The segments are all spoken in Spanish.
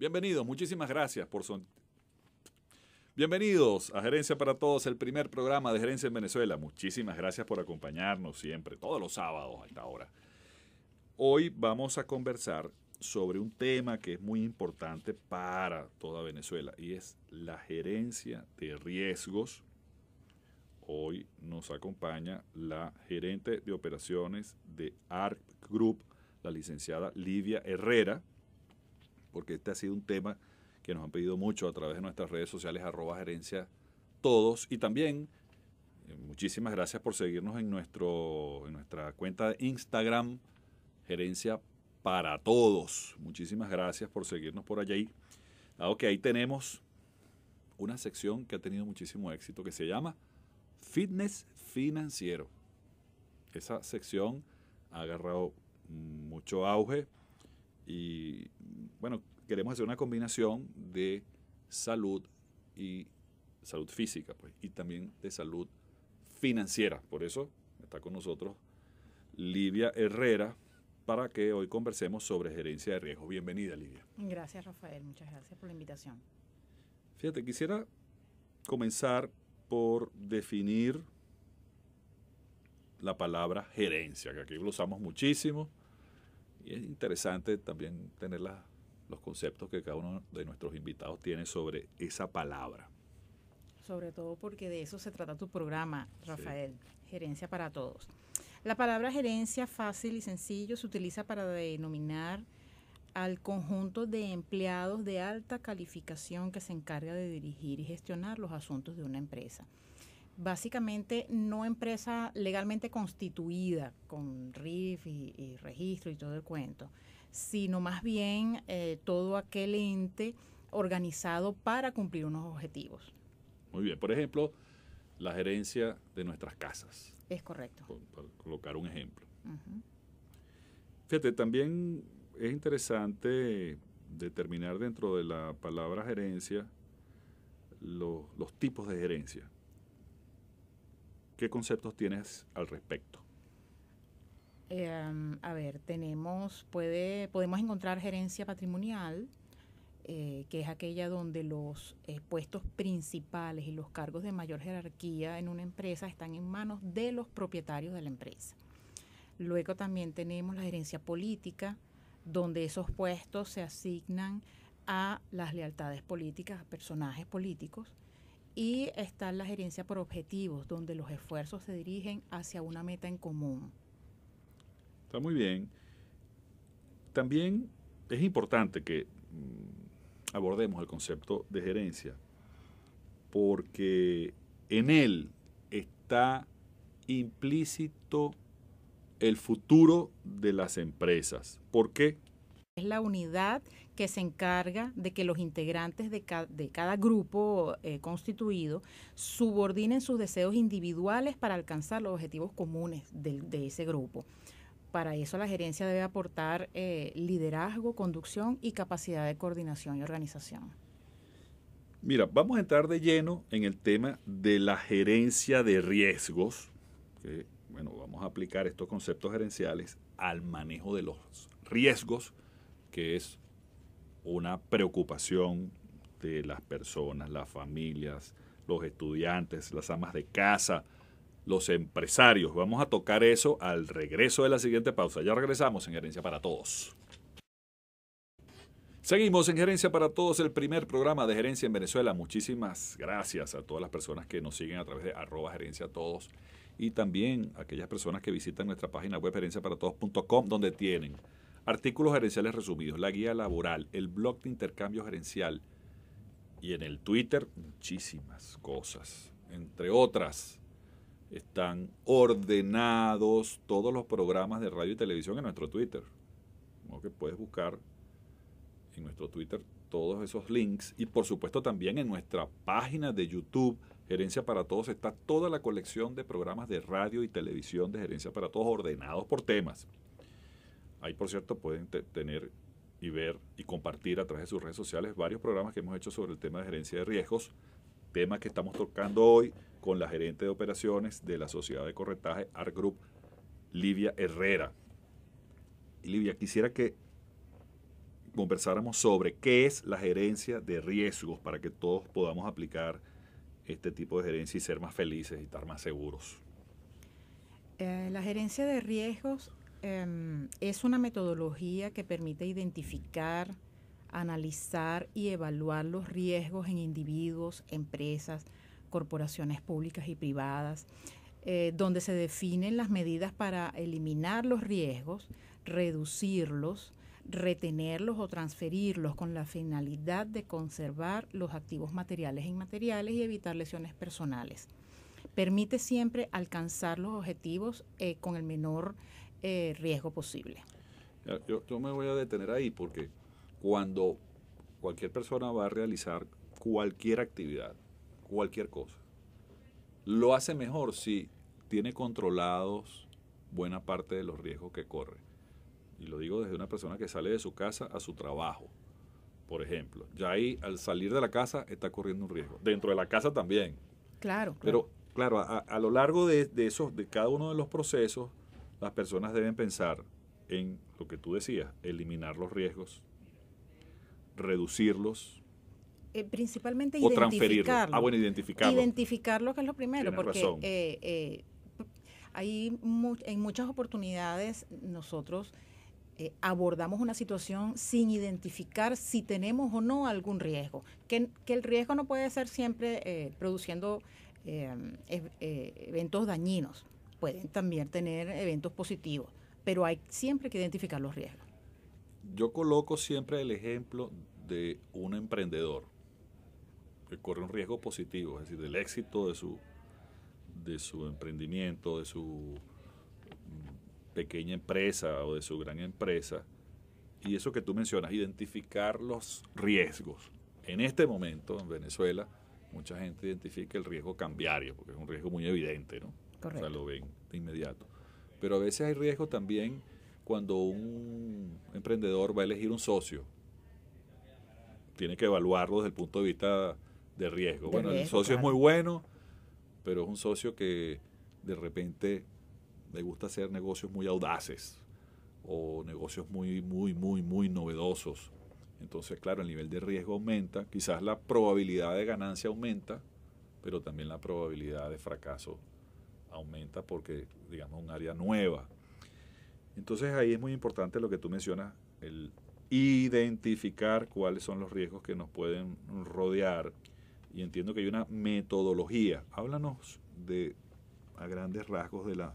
Bienvenidos, muchísimas gracias por son... Bienvenidos a Gerencia para Todos, el primer programa de Gerencia en Venezuela. Muchísimas gracias por acompañarnos siempre, todos los sábados a esta hora. Hoy vamos a conversar sobre un tema que es muy importante para toda Venezuela y es la gerencia de riesgos. Hoy nos acompaña la gerente de operaciones de ARC Group, la licenciada Livia Herrera, porque este ha sido un tema que nos han pedido mucho a través de nuestras redes sociales, arroba gerencia todos. Y también, eh, muchísimas gracias por seguirnos en, nuestro, en nuestra cuenta de Instagram, gerencia para todos. Muchísimas gracias por seguirnos por allí. Dado ah, ahí tenemos una sección que ha tenido muchísimo éxito que se llama Fitness Financiero. Esa sección ha agarrado mucho auge y bueno, queremos hacer una combinación de salud y salud física, pues, y también de salud financiera. Por eso está con nosotros Livia Herrera para que hoy conversemos sobre gerencia de riesgo. Bienvenida, Livia. Gracias, Rafael. Muchas gracias por la invitación. Fíjate, quisiera comenzar por definir la palabra gerencia, que aquí lo usamos muchísimo y es interesante también tener los conceptos que cada uno de nuestros invitados tiene sobre esa palabra. Sobre todo porque de eso se trata tu programa, Rafael, Gerencia para Todos. La palabra gerencia fácil y sencillo se utiliza para denominar al conjunto de empleados de alta calificación que se encarga de dirigir y gestionar los asuntos de una empresa básicamente no empresa legalmente constituida con RIF y, registro y todo el cuento, sino más bien eh, todo aquel ente organizado para cumplir unos objetivos. Muy bien, por ejemplo, la gerencia de nuestras casas. Es correcto. para colocar un ejemplo. Fíjate, también es interesante determinar dentro de la palabra gerencia los tipos de gerencia. ¿Qué conceptos tienes al respecto? Em, a ver, tenemos, puede, podemos encontrar gerencia patrimonial, eh, que es aquella donde los eh, puestos principales y los cargos de mayor jerarquía en una empresa están en manos de los propietarios de la empresa. Luego también tenemos la gerencia política, donde esos puestos se asignan a las lealtades políticas, a personajes políticos. Y está la gerencia por objetivos, donde los esfuerzos se dirigen hacia una meta en común. Está muy bien. También es importante que mm, abordemos el concepto de gerencia, porque en él está implícito el futuro de las empresas. ¿Por qué? es la unidad que se encarga de que los integrantes de, cada grupo eh, constituido subordinen sus deseos individuales para alcanzar los objetivos comunes de, ese grupo. Para eso la gerencia debe aportar eh, liderazgo, conducción y capacidad de coordinación y organización. Mira, vamos a entrar de lleno en el tema de la gerencia de riesgos, bueno, vamos a aplicar estos conceptos gerenciales al manejo de los riesgos que es una preocupación de las personas, las familias, los estudiantes, las amas de casa, los empresarios. Vamos a tocar eso al regreso de la siguiente pausa. Ya regresamos en Gerencia para Todos. Seguimos en Gerencia para Todos, el primer programa de gerencia en Venezuela. Muchísimas gracias a todas las personas que nos siguen a través de arroba gerencia todos y también a aquellas personas que visitan nuestra página web gerenciaparatodos.com donde tienen Artículos gerenciales resumidos, la guía laboral, el blog de intercambio gerencial y en el Twitter muchísimas cosas. Entre otras, están ordenados todos los programas de radio y televisión en nuestro Twitter. Como que puedes buscar en nuestro Twitter todos esos links y por supuesto también en nuestra página de YouTube Gerencia para Todos está toda la colección de programas de radio y televisión de Gerencia para Todos ordenados por temas. Ahí, por cierto, pueden tener y ver y compartir a través de sus redes sociales varios programas que hemos hecho sobre el tema de gerencia de riesgos, tema que estamos tocando hoy con la gerente de operaciones de la sociedad de corretaje Art Group, Livia Herrera. Y Livia, quisiera que conversáramos sobre qué es la gerencia de riesgos para que todos podamos aplicar este tipo de gerencia y ser más felices y estar más seguros. Eh, la gerencia de riesgos Em, es una metodología que permite identificar, analizar y evaluar los riesgos en individuos, empresas, corporaciones públicas y privadas, eh, donde se definen las medidas para eliminar los riesgos, reducirlos, retenerlos o transferirlos con la finalidad de conservar los activos materiales e inmateriales y evitar lesiones personales. Permite siempre alcanzar los objetivos eh, con el menor eh, riesgo posible. Yo, me voy a detener ahí porque cuando cualquier persona va a realizar cualquier actividad, cualquier cosa, lo hace mejor si tiene controlados buena parte de los riesgos que corre. Y lo digo desde una persona que sale de su casa a su trabajo, por ejemplo. Ya ahí, al salir de la casa, está corriendo un riesgo. Dentro de la casa también. Claro. Pero, claro, a, lo largo de, esos, de cada uno de los procesos, las personas deben pensar en lo que tú decías, eliminar los riesgos, reducirlos. Eh, principalmente o transferirlos. Ah, bueno, identificarlo. Identificarlo que es lo primero, porque eh, eh, hay en muchas oportunidades nosotros abordamos una situación sin identificar si tenemos o no algún riesgo. Que, que el riesgo no puede ser siempre produciendo eventos dañinos pueden también tener eventos positivos, pero hay siempre que identificar los riesgos. Yo coloco siempre el ejemplo de un emprendedor que corre un riesgo positivo, es decir, del éxito de su, de su emprendimiento, de su mm, pequeña empresa o de su gran empresa. Y eso que tú mencionas, identificar los riesgos. En este momento, en Venezuela, mucha gente identifica el riesgo cambiario, porque es un riesgo muy evidente, ¿no? Correcto. O lo ven de inmediato. Pero a veces hay riesgo también cuando un emprendedor va a elegir un socio. Tiene que evaluarlo desde el punto de vista de riesgo. bueno, el socio es muy bueno, pero es un socio que de repente le gusta hacer negocios muy audaces o negocios muy, muy, muy, muy novedosos. Entonces, claro, el nivel de riesgo aumenta, quizás la probabilidad de ganancia aumenta, pero también la probabilidad de fracaso aumenta porque, digamos, un área nueva. Entonces ahí es muy importante lo que tú mencionas, el identificar cuáles son los riesgos que nos pueden rodear. Y entiendo que hay una metodología. Háblanos de, a grandes rasgos, de la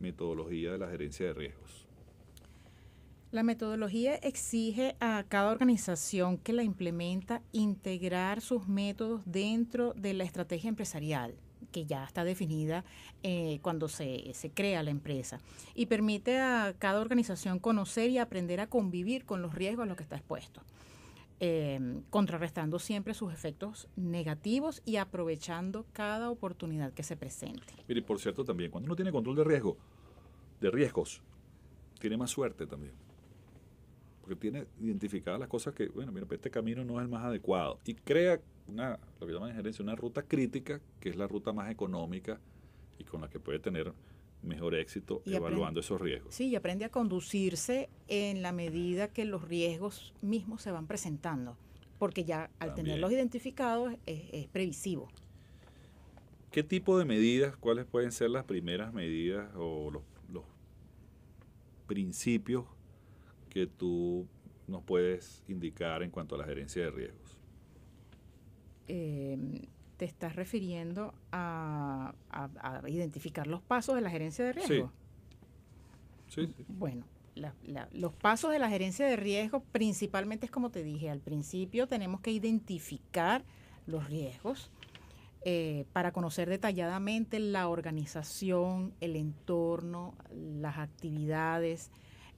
metodología de la gerencia de riesgos. La metodología exige a cada organización que la implementa integrar sus métodos dentro de la estrategia empresarial que ya está definida eh, cuando se, crea la empresa y permite a cada organización conocer y aprender a convivir con los riesgos a los que está expuesto. Eh, contrarrestando siempre sus efectos negativos y aprovechando cada oportunidad que se presente. Mire, por cierto, también cuando uno tiene control de riesgo, de riesgos, tiene más suerte también. Porque tiene identificadas las cosas que, bueno, mira, este camino no es el más adecuado. Y crea una, lo que llaman gerencia una ruta crítica, que es la ruta más económica y con la que puede tener mejor éxito evaluando esos riesgos. Sí, y aprende a conducirse en la medida que los riesgos mismos se van presentando, porque ya al tenerlos identificados es, previsivo. ¿Qué tipo de medidas, cuáles pueden ser las primeras medidas o los, los principios que tú nos puedes indicar en cuanto a la gerencia de riesgos? Eh, te estás refiriendo a, identificar los pasos de la gerencia de riesgo. Sí. Bueno, los pasos de la gerencia de riesgo principalmente es como te dije, al principio tenemos que identificar los riesgos eh, para conocer detalladamente la organización, el entorno, las actividades,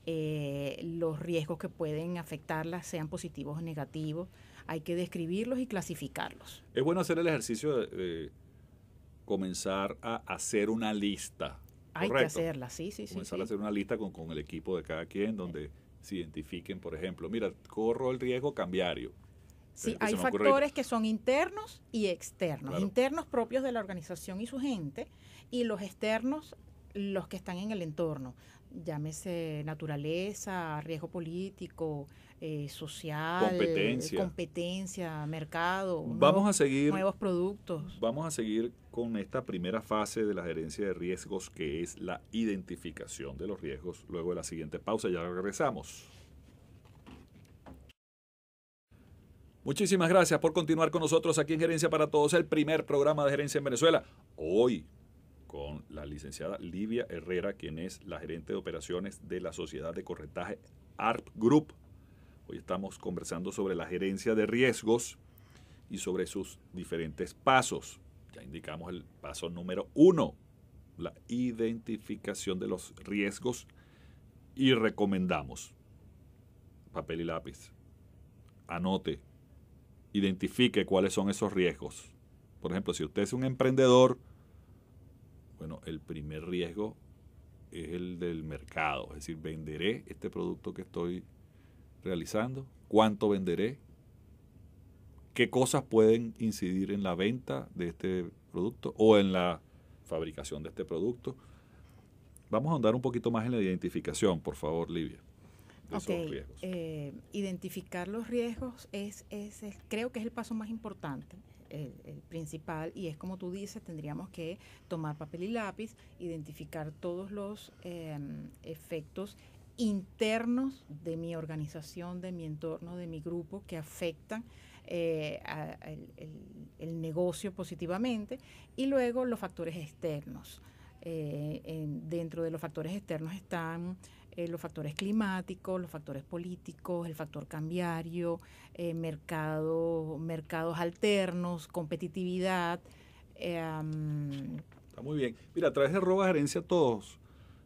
eh, los riesgos que pueden afectarlas, sean positivos o negativos hay que describirlos y clasificarlos. Es bueno hacer el ejercicio de comenzar a hacer una lista. Hay que hacerla, sí, sí, sí. Comenzar a hacer una lista con, el equipo de cada quien donde se identifiquen, por ejemplo, mira, corro el riesgo cambiario. Sí, eh, hay factores que son internos y externos. Internos propios de la organización y su gente y los externos los que están en el entorno llámese naturaleza, riesgo político, eh, social, competencia. competencia. mercado, vamos a seguir, nuevos productos. Vamos a seguir con esta primera fase de la gerencia de riesgos que es la identificación de los riesgos. Luego de la siguiente pausa ya regresamos. Muchísimas gracias por continuar con nosotros aquí en Gerencia para Todos, el primer programa de gerencia en Venezuela. Hoy con la licenciada Livia Herrera, quien es la gerente de operaciones de la Sociedad de Corretaje ARP Group. Hoy estamos conversando sobre la gerencia de riesgos y sobre sus diferentes pasos. Ya indicamos el paso número uno, la identificación de los riesgos y recomendamos papel y lápiz. Anote, identifique cuáles son esos riesgos. Por ejemplo, si usted es un emprendedor, bueno, el primer riesgo es el del mercado, es decir, venderé este producto que estoy realizando, cuánto venderé, qué cosas pueden incidir en la venta de este producto o en la fabricación de este producto. Vamos a andar un poquito más en la identificación, por favor, Livia. De riesgos. Eh, identificar los riesgos es, creo que es el paso más importante el, principal y es como tú dices, tendríamos que tomar papel y lápiz, identificar todos los em, efectos internos de mi organización, de mi entorno, de mi grupo que afectan eh, el, negocio positivamente y luego los factores externos. Eh, en, dentro de los factores externos están eh, los factores climáticos, los factores políticos, el factor cambiario, eh, mercado, mercados alternos, competitividad. Em, está muy bien. Mira, a través de Roba Gerencia todos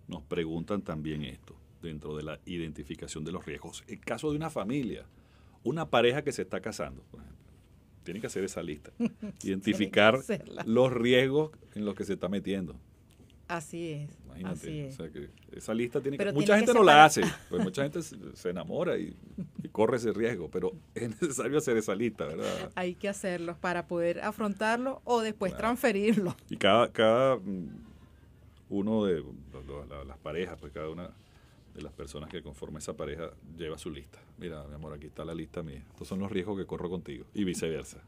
nos preguntan también esto dentro de la identificación de los riesgos. El caso de una familia, una pareja que se está casando, por ejemplo que hacer esa lista. Identificar los riesgos en los que se está metiendo. Así es. que esa lista tiene que. mucha gente no la hace. Pues mucha gente se enamora y, corre ese riesgo, pero es necesario hacer esa lista, ¿verdad? Hay que hacerlo para poder afrontarlo o después transferirlo. Y cada, cada mm, uno de las parejas, pues cada una de las personas que conforma esa pareja lleva su lista. Mira, mi amor, aquí está la lista mía. Estos son los riesgos que corro contigo y viceversa.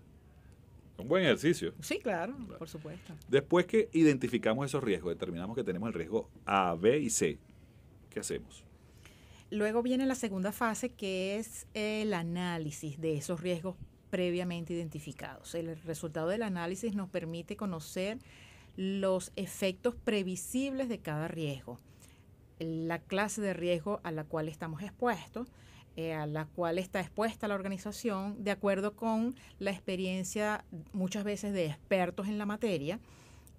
Un buen ejercicio. Sí, claro, por supuesto. Después que identificamos esos riesgos, determinamos que tenemos el riesgo A, B y C, ¿qué hacemos? Luego viene la segunda fase, que es el análisis de esos riesgos previamente identificados. El resultado del análisis nos permite conocer los efectos previsibles de cada riesgo, la clase de riesgo a la cual estamos expuestos, eh, a la cual está expuesta la organización, de acuerdo con la experiencia muchas veces de expertos en la materia.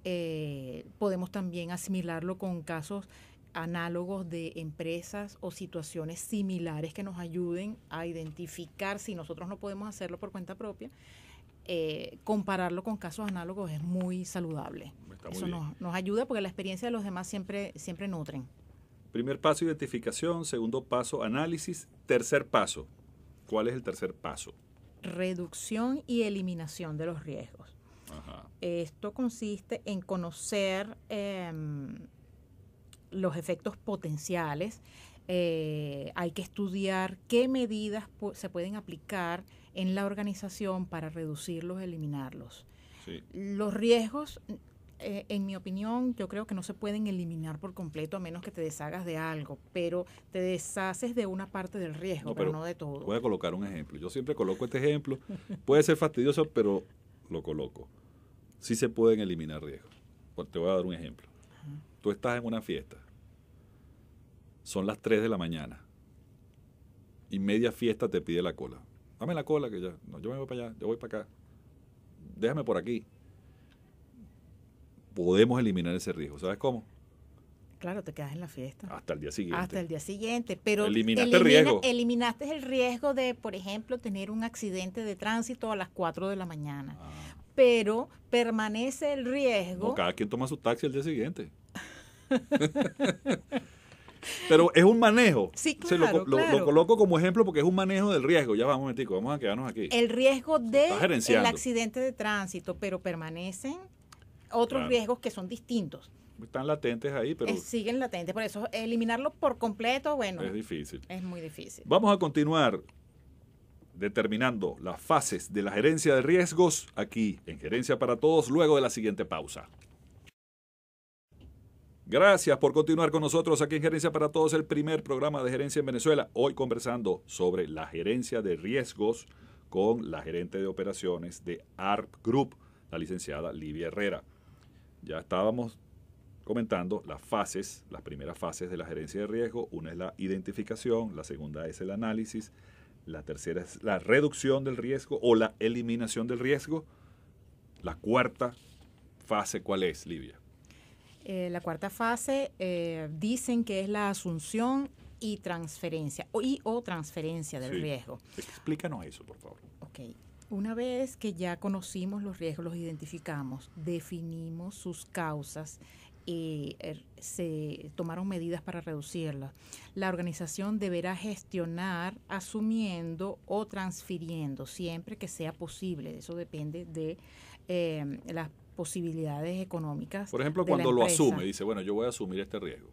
Eh, podemos también asimilarlo con casos análogos de empresas o situaciones similares que nos ayuden a identificar si nosotros no podemos hacerlo por cuenta propia. Eh, compararlo con casos análogos es muy saludable. Eso nos, nos, ayuda porque la experiencia de los demás siempre, siempre nutren. Primer paso, identificación. Segundo paso, análisis. Tercer paso. ¿Cuál es el tercer paso? Reducción y eliminación de los riesgos. Esto consiste en conocer em, los efectos potenciales. Eh, hay que estudiar qué medidas se pueden aplicar en la organización para reducirlos, eliminarlos. Los riesgos eh, en mi opinión, yo creo que no se pueden eliminar por completo a menos que te deshagas de algo, pero te deshaces de una parte del riesgo, pero, no de todo. Voy a colocar un ejemplo. Yo siempre coloco este ejemplo. Puede ser fastidioso, pero lo coloco. Sí se pueden eliminar riesgos. Pues, te voy a dar un ejemplo. Tú estás en una fiesta. Son las 3 de la mañana. Y media fiesta te pide la cola. Dame la cola que ya. No, yo me voy para allá, yo voy para acá. Déjame por aquí podemos eliminar ese riesgo. ¿Sabes cómo? Claro, te quedas en la fiesta. Hasta el día siguiente. Hasta el día siguiente, pero eliminaste el riesgo. Eliminaste el riesgo de, por ejemplo, tener un accidente de tránsito a las 4 de la mañana. Ah. Pero permanece el riesgo. cada quien toma su taxi el día siguiente. pero es un manejo. Sí, claro, Se lo, coloco como ejemplo porque es un manejo del riesgo. Ya vamos, momentico, vamos a quedarnos aquí. El riesgo del el accidente de tránsito, pero permanecen otros riesgos que son distintos. Están latentes ahí, pero... Eh, siguen latentes, por eso eliminarlo por completo, bueno... Es difícil. Es muy difícil. Vamos a continuar determinando las fases de la gerencia de riesgos aquí en Gerencia para Todos luego de la siguiente pausa. Gracias por continuar con nosotros aquí en Gerencia para Todos, el primer programa de gerencia en Venezuela. Hoy conversando sobre la gerencia de riesgos con la gerente de operaciones de ARP Group, la licenciada Livia Herrera. Ya estábamos comentando las fases, las primeras fases de la gerencia de riesgo. Una es la identificación, la segunda es el análisis, la tercera es la reducción del riesgo o la eliminación del riesgo. La cuarta fase, ¿cuál es, Livia? Eh, la cuarta fase eh, dicen que es la asunción y transferencia, o, y o transferencia del riesgo. Explícanos eso, por favor. Ok. Una vez que ya conocimos los riesgos, los identificamos, definimos sus causas, y eh, er, se tomaron medidas para reducirlas. La organización deberá gestionar asumiendo o transfiriendo siempre que sea posible. Eso depende de em, las posibilidades económicas. Por ejemplo, cuando lo asume, dice, bueno, yo voy a asumir este riesgo.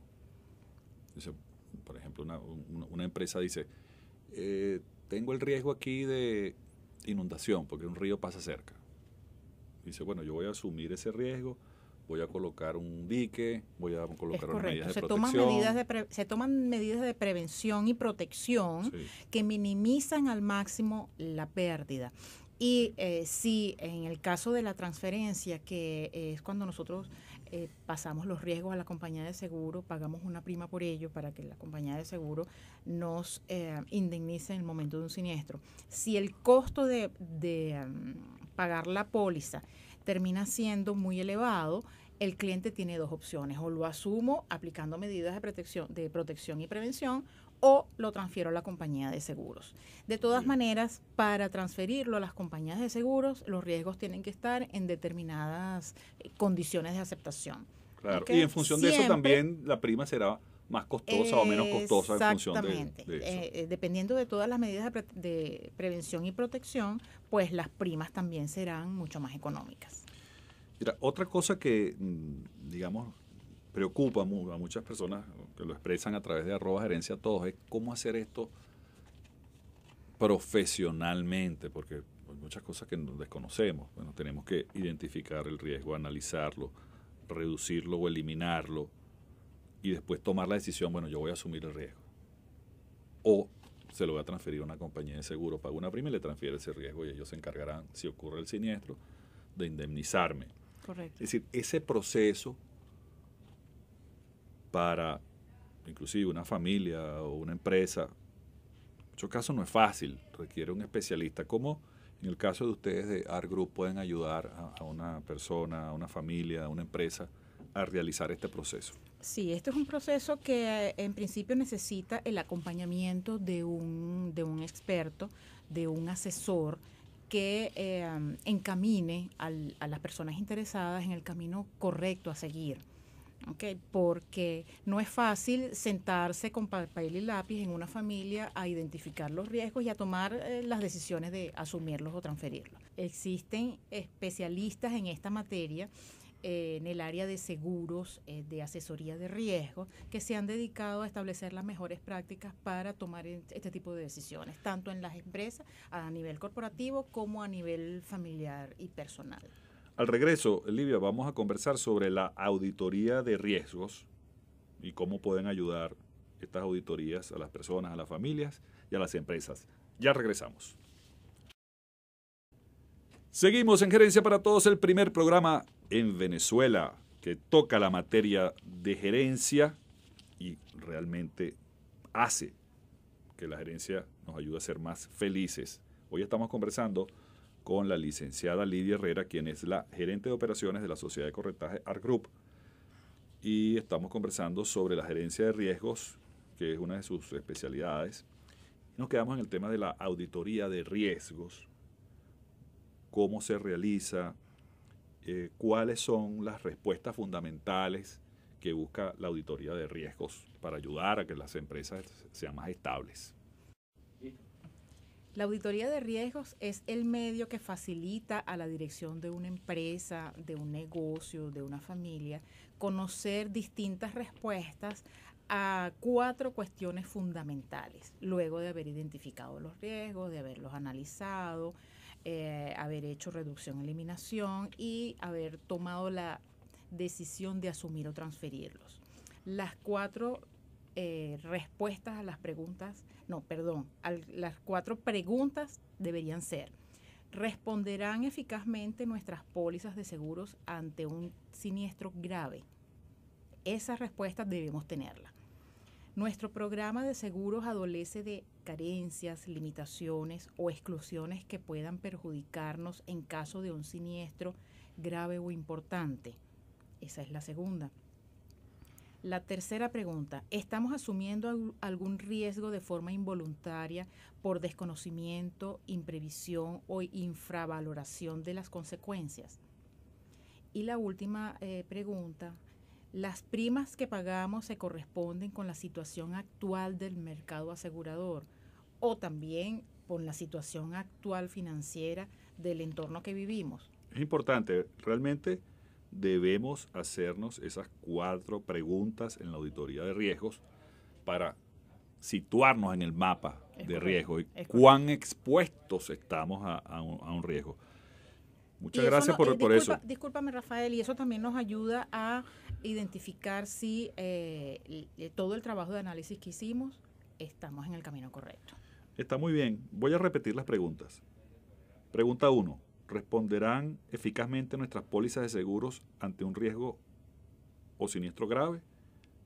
Dice, por ejemplo, una, empresa dice, eh, tengo el riesgo aquí de inundación, porque un río pasa cerca. Dice, bueno, yo voy a asumir ese riesgo, voy a colocar un dique, voy a colocar medidas de se Toman medidas de se toman medidas de prevención y protección que minimizan al máximo la pérdida. Y eh, si en el caso de la transferencia, que es cuando nosotros eh, pasamos los riesgos a la compañía de seguro, pagamos una prima por ello para que la compañía de seguro nos eh, indemnice en el momento de un siniestro. Si el costo de, mm, pagar la póliza termina siendo muy elevado, el cliente tiene dos opciones, o lo asumo aplicando medidas de protección, de protección y prevención, o lo transfiero a la compañía de seguros. De todas maneras, para transferirlo a las compañías de seguros, los riesgos tienen que estar en determinadas eh, condiciones de aceptación. Claro, y en función de eso también la prima será más costosa o menos costosa en función de, eh, eh, dependiendo de todas las medidas de prevención y protección, pues las primas también serán mucho más económicas. Mira, otra cosa que, mm, digamos, preocupa a muchas personas que lo expresan a través de arroba gerencia todos es cómo hacer esto profesionalmente, porque hay muchas cosas que desconocemos. Bueno, tenemos que identificar el riesgo, analizarlo, reducirlo o eliminarlo y después tomar la decisión, bueno, yo voy a asumir el riesgo. O se lo voy a transferir a una compañía de seguro, pago una prima y le transfiere ese riesgo y ellos se encargarán, si ocurre el siniestro, de indemnizarme. Correcto. Es decir, ese proceso para inclusive una familia o una empresa, en muchos casos no es fácil, requiere un especialista. ¿Cómo en el caso de ustedes de Art Group pueden ayudar a, una persona, a una familia, a una empresa a realizar este proceso? Sí, este es un proceso que eh, en principio necesita el acompañamiento de un, de un experto, de un asesor, que eh, encamine a las personas interesadas en el camino correcto a seguir. porque no es fácil sentarse con papel y lápiz en una familia a identificar los riesgos y a tomar eh, las decisiones de asumirlos o transferirlos. Existen especialistas en esta materia eh, en el área de seguros, eh, de asesoría de riesgo, que se han dedicado a establecer las mejores prácticas para tomar este tipo de decisiones, tanto en las empresas, a nivel corporativo, como a nivel familiar y personal. Al regreso, Livia, vamos a conversar sobre la auditoría de riesgos y cómo pueden ayudar estas auditorías a las personas, a las familias y a las empresas. Ya regresamos. Seguimos en Gerencia para Todos, el primer programa en Venezuela que toca la materia de gerencia y realmente hace que la gerencia nos ayude a ser más felices. Hoy estamos conversando con la licenciada Lidia Herrera, quien es la gerente de operaciones de la Sociedad de Corretaje Art Group. Y estamos conversando sobre la gerencia de riesgos, que es una de sus especialidades. Nos quedamos en el tema de la auditoría de riesgos, cómo se realiza, eh, cuáles son las respuestas fundamentales que busca la auditoría de riesgos para ayudar a que las empresas sean más estables. La auditoría de riesgos es el medio que facilita a la dirección de una empresa, de un negocio, de una familia, conocer distintas respuestas a cuatro cuestiones fundamentales, luego de haber identificado los riesgos, de haberlos analizado, eh, haber hecho reducción, eliminación y haber tomado la decisión de asumir o transferirlos. Las cuatro eh, respuestas a las preguntas, no, perdón, las cuatro preguntas deberían ser, ¿responderán eficazmente nuestras pólizas de seguros ante un siniestro grave? Esa respuesta debemos tenerla. Nuestro programa de seguros adolece de carencias, limitaciones o exclusiones que puedan perjudicarnos en caso de un siniestro grave o importante. Esa es la segunda. La tercera pregunta, ¿estamos asumiendo algún riesgo de forma involuntaria por desconocimiento, imprevisión o infravaloración de las consecuencias? Y la última eh, pregunta, las primas que pagamos se corresponden con la situación actual del mercado asegurador o también con la situación actual financiera del entorno que vivimos. Es importante, realmente debemos hacernos esas cuatro preguntas en la auditoría de riesgos para situarnos en el mapa de riesgo y cuán expuestos estamos a, un, riesgo. Muchas gracias por, por, eso. Discúlpame, Rafael, y eso también nos ayuda a identificar si eh, eh, todo el trabajo de análisis que hicimos estamos en el camino correcto. Está muy bien. Voy a repetir las preguntas. Pregunta 1. ¿Responderán eficazmente nuestras pólizas de seguros ante un riesgo o siniestro grave?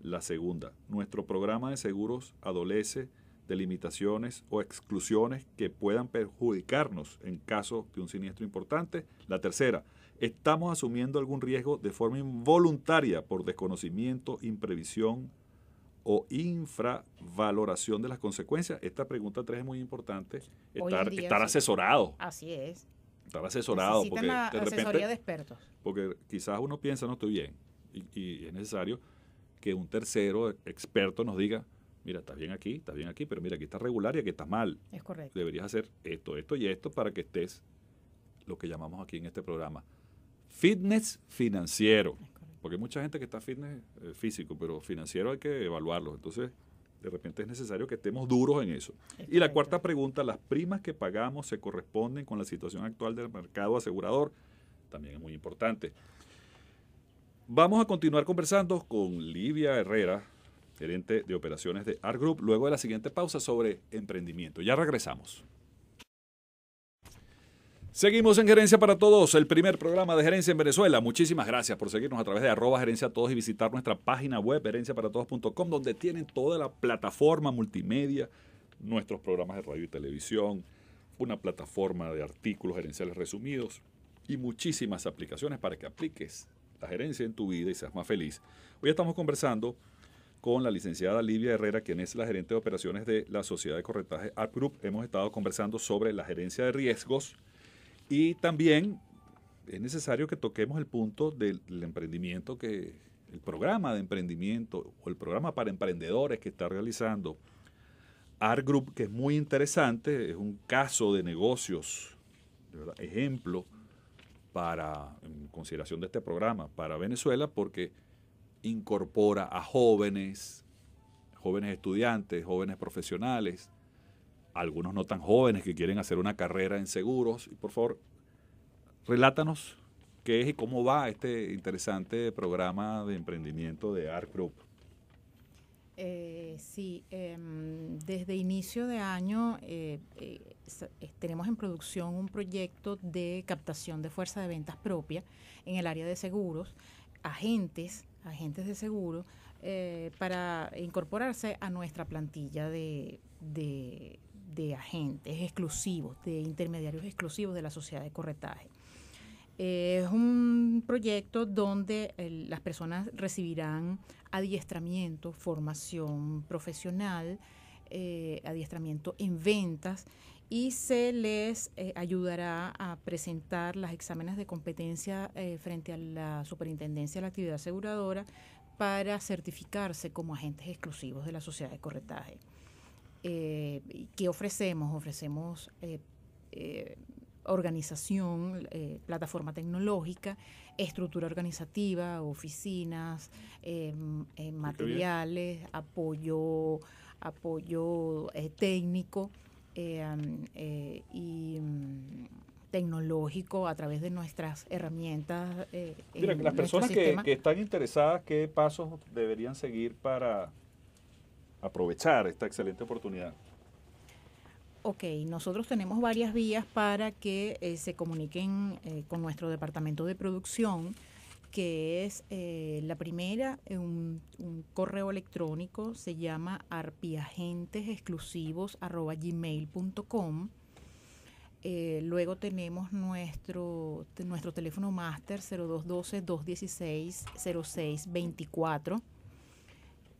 La segunda. ¿Nuestro programa de seguros adolece de limitaciones o exclusiones que puedan perjudicarnos en caso de un siniestro importante? La tercera estamos asumiendo algún riesgo de forma involuntaria por desconocimiento, imprevisión o infravaloración de las consecuencias? Esta pregunta 3 es muy importante. Estar, asesorado. Así es. Estar asesorado. porque asesoría de expertos. Porque quizás uno piensa, no estoy bien. Y, y es necesario que un tercero experto nos diga, mira, está bien aquí, está bien aquí, pero mira, aquí está regular y aquí está mal. Es correcto. Deberías hacer esto, esto y esto para que estés lo que llamamos aquí en este programa fitness financiero. Porque hay mucha gente que está fitness eh, físico, pero financiero hay que evaluarlo. Entonces, de repente es necesario que estemos duros en eso. Y la cuarta pregunta, ¿las primas que pagamos se corresponden con la situación actual del mercado asegurador? También es muy importante. Vamos a continuar conversando con Livia Herrera, gerente de operaciones de Art Group, luego de la siguiente pausa sobre emprendimiento. Ya regresamos. Seguimos en Gerencia para Todos, el primer programa de Gerencia en Venezuela. Muchísimas gracias por seguirnos a través de arroba gerencia todos y visitar nuestra página web gerenciaparatodos.com donde tienen toda la plataforma multimedia, nuestros programas de radio y televisión, una plataforma de artículos gerenciales resumidos y muchísimas aplicaciones para que apliques la gerencia en tu vida y seas más feliz. Hoy estamos conversando con la licenciada Livia Herrera, quien es la gerente de operaciones de la Sociedad de Corretaje App Group. Hemos estado conversando sobre la gerencia de riesgos y también es necesario que toquemos el punto del, emprendimiento que el programa de emprendimiento o el programa para emprendedores que está realizando Art Group, que es muy interesante, es un caso de negocios, ejemplo para, en consideración de este programa, para Venezuela, porque incorpora a jóvenes, jóvenes estudiantes, jóvenes profesionales, algunos no tan jóvenes que quieren hacer una carrera en seguros. Y por favor, relátanos qué es y cómo va este interesante programa de emprendimiento de ARC Group. Eh, sí, em, desde inicio de año eh, eh, tenemos en producción un proyecto de captación de fuerza de ventas propia en el área de seguros, agentes, agentes de seguros, para incorporarse a nuestra plantilla de de agentes exclusivos, de intermediarios exclusivos de la sociedad de corretaje. Es un proyecto donde las personas recibirán adiestramiento, formación profesional, eh, adiestramiento en ventas y se les eh, ayudará a presentar las exámenes de competencia eh, frente a la Superintendencia de la Actividad Aseguradora para certificarse como agentes exclusivos de la sociedad de corretaje eh, ¿qué ofrecemos? Ofrecemos eh, eh, organización, eh, plataforma tecnológica, estructura organizativa, oficinas, em, materiales, apoyo, apoyo técnico em, y mm, tecnológico a través de nuestras herramientas. Mira, las personas que, están interesadas, ¿qué pasos deberían seguir para aprovechar esta excelente oportunidad? Ok, nosotros tenemos varias vías para que eh, se comuniquen eh, con nuestro departamento de producción, que es eh, la primera, un, un, correo electrónico, se llama arpiagentesexclusivos.gmail.com. luego tenemos nuestro, nuestro teléfono máster 0212-216-0624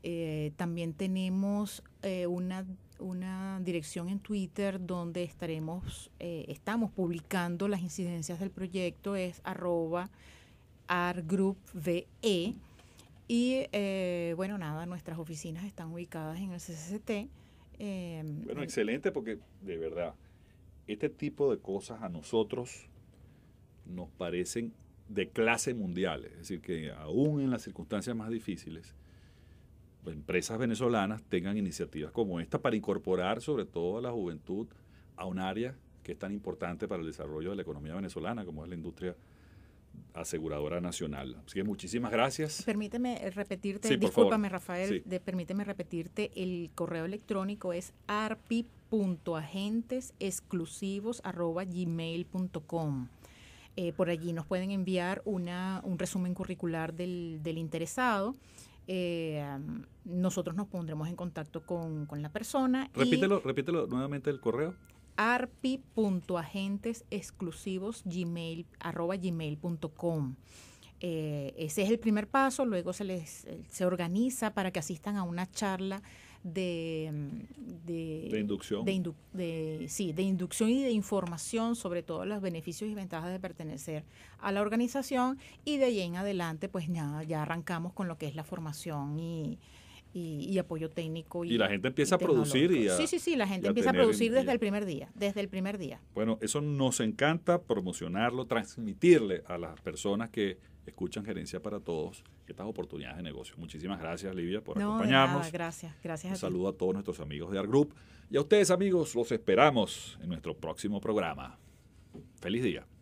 eh, también tenemos eh, una, una, dirección en Twitter donde estaremos, eh, estamos publicando las incidencias del proyecto, es arroba argroupve. Y bueno, nada, nuestras oficinas están ubicadas en el CCCT. Em, bueno, excelente porque de verdad, este tipo de cosas a nosotros nos parecen de clase mundial, es decir, que aún en las circunstancias más difíciles, empresas venezolanas tengan iniciativas como esta para incorporar sobre todo a la juventud a un área que es tan importante para el desarrollo de la economía venezolana como es la industria aseguradora nacional. Así que muchísimas gracias. Permíteme repetirte, discúlpame Rafael, de, permíteme repetirte, el correo electrónico es arpi.agentesexclusivos.gmail.com. Eh, por allí nos pueden enviar una, un resumen curricular del interesado eh, nosotros nos pondremos en contacto con, con la persona. Repítelo, repítelo nuevamente el correo arpi.agentesexclusivos.gmail.com. Eh, ese es el primer paso, luego se les eh, se organiza para que asistan a una charla de, inducción. De, inducción y de información sobre todos los beneficios y ventajas de pertenecer a la organización y de ahí en adelante pues ya, ya arrancamos con lo que es la formación y, y, apoyo técnico. Y, la gente empieza a producir y Sí, sí, sí, la gente empieza a, a producir desde el primer día, desde el primer día. Bueno, eso nos encanta promocionarlo, transmitirle a las personas que escuchan Gerencia para Todos estas oportunidades de negocio. Muchísimas gracias, Livia, por acompañarnos. gracias, gracias. Un saludo a todos nuestros amigos de Group. Y a ustedes, amigos, los esperamos en nuestro próximo programa. Feliz día.